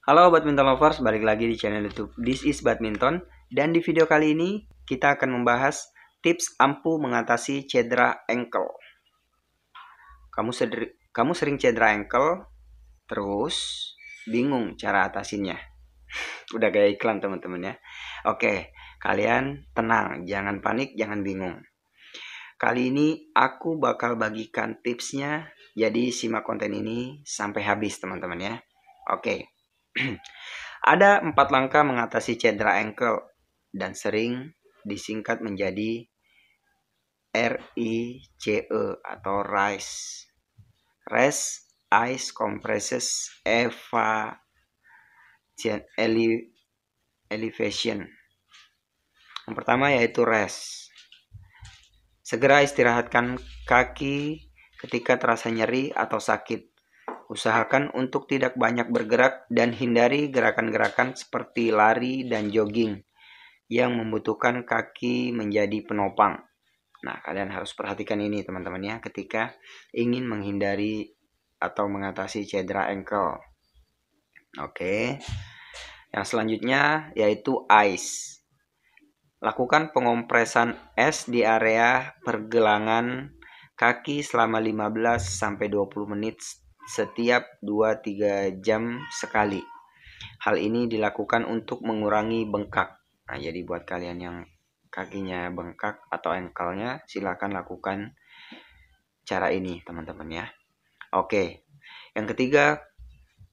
Halo badminton lovers, balik lagi di channel YouTube This is Badminton dan di video kali ini kita akan membahas tips ampuh mengatasi cedera ankle. Kamu sedri, kamu sering cedera ankle terus bingung cara atasinya. Udah kayak iklan teman-teman ya. Oke, kalian tenang, jangan panik, jangan bingung. Kali ini aku bakal bagikan tipsnya, jadi simak konten ini sampai habis teman-teman ya. Oke. Ada empat langkah mengatasi cedera ankle dan sering disingkat menjadi RICE atau Rise, Rest, Ice Compresses, Eva, Elevation. Yang pertama yaitu rest. Segera istirahatkan kaki ketika terasa nyeri atau sakit. Usahakan untuk tidak banyak bergerak dan hindari gerakan-gerakan seperti lari dan jogging yang membutuhkan kaki menjadi penopang. Nah, kalian harus perhatikan ini teman-teman ya ketika ingin menghindari atau mengatasi cedera ankle. Oke. Yang selanjutnya yaitu ice. Lakukan pengompresan es di area pergelangan kaki selama 15 sampai 20 menit setiap 2-3 jam sekali. Hal ini dilakukan untuk mengurangi bengkak. Nah, jadi buat kalian yang kakinya bengkak atau engkelnya, silakan lakukan cara ini, teman-teman ya. Oke. Yang ketiga,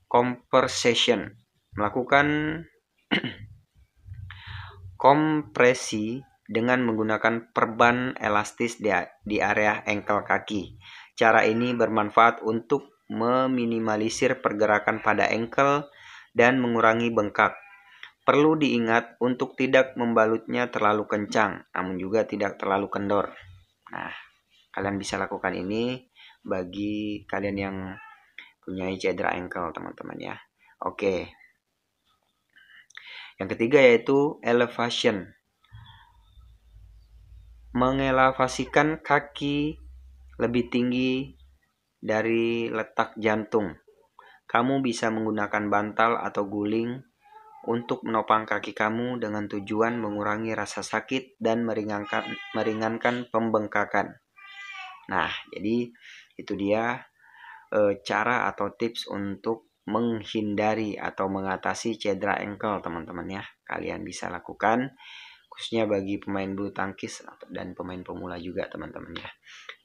compression Melakukan kompresi dengan menggunakan perban elastis di, di area engkel kaki. Cara ini bermanfaat untuk meminimalisir pergerakan pada engkel dan mengurangi bengkak. Perlu diingat untuk tidak membalutnya terlalu kencang, namun juga tidak terlalu kendor. Nah, kalian bisa lakukan ini bagi kalian yang punya cedera engkel, teman-teman ya. Oke. Yang ketiga yaitu elevation. Mengelevasikan kaki lebih tinggi dari letak jantung. Kamu bisa menggunakan bantal atau guling untuk menopang kaki kamu dengan tujuan mengurangi rasa sakit dan meringankan meringankan pembengkakan. Nah, jadi itu dia e, cara atau tips untuk menghindari atau mengatasi cedera engkel teman-teman ya. Kalian bisa lakukan khususnya bagi pemain bulu tangkis dan pemain pemula juga teman-teman ya.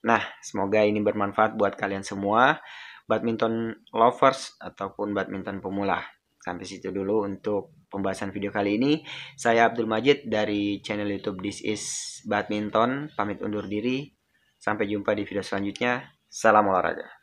Nah, semoga ini bermanfaat buat kalian semua badminton lovers ataupun badminton pemula. Sampai situ dulu untuk pembahasan video kali ini. Saya Abdul Majid dari channel YouTube This is Badminton pamit undur diri. Sampai jumpa di video selanjutnya. Salam olahraga.